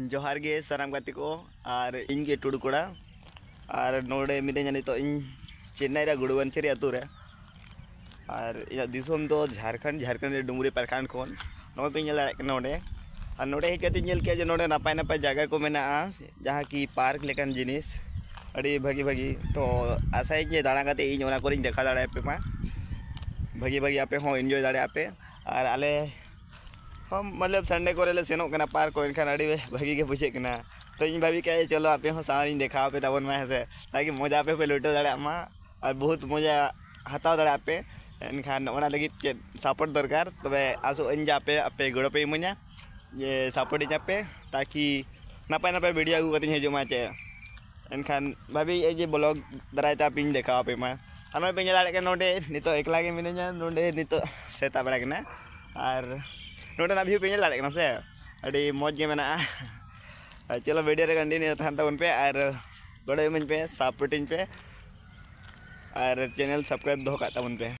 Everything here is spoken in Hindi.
जोहार गे सारा गति को आर इनगे टूड़ कोड़ा आर नोड़े मिनेंगे नित चेन्नईर गुड़वन चेरी अतुरे आर दिसम तो झारखंड झारखंड डुंगरी प्रखंड को नोड़े और नोड़े हेकते नोड़े नपाय नपाय जगह को मेना जहाँ कि पार्क लेकिन जिनिस भागी भागी तो आशा है दाड़ा गति इन को देखा दाड़ा पे भागी भागी आपे इनजय दाड़े हम मतलब संडे को ᱞᱮ ᱥᱮᱱᱚᱜ ᱠᱟᱱᱟ ᱯᱟᱨᱠ ᱠᱚ ᱮᱱᱠᱷᱟᱱ ᱟᱹᱰᱤ ᱵᱷᱟᱹᱜᱤ ᱜᱮ तो इन भाभी क्या चलो आप यहाँ सामान देखा पे तब मैं से ताकि मजा आप लुटो लुटे दाड़ा और बहुत मजा हताव दाड़ा पे इनखान ओना सपोर्ट दरकार तब तो आसो इन जा गड़ो पे इमोना ये सपोर्ट जा ताकि नपाय नपाय भिडियो अगू कती हजू मा चे इनखान भाभी ये जे ब्लॉग दाराय ताप इन देखा पे मा तो तो और पे दाड़े के नोडे नितो एकला के मिनेजा नोडे नितो सेता बड़ा और ᱱᱚᱰᱮᱱᱟᱜ ᱵᱷᱤᱭᱩ ᱯᱮ ᱧᱮᱞ ᱫᱟᱲᱮᱭᱟᱜ ᱠᱟᱱᱟ ᱥᱮ ᱟᱹᱰᱤ ᱢᱚᱡᱽ ᱜᱮ ᱢᱮᱱᱟᱜᱼᱟ ᱪᱚᱞᱚ ᱵᱷᱤᱰᱤᱭᱳ ᱨᱮ ᱠᱚᱱᱴᱤᱱᱤᱭᱩ ᱛᱟᱦᱮᱱ ᱛᱟᱵᱚᱱ ᱯᱮ ᱟᱨ ᱜᱚᱲᱚ ᱤᱢᱟᱹᱧ ᱯᱮ ᱥᱟᱯᱳᱨᱴ ᱤᱧ ᱯᱮ और चैनल सब्सक्राइब दो तबन पे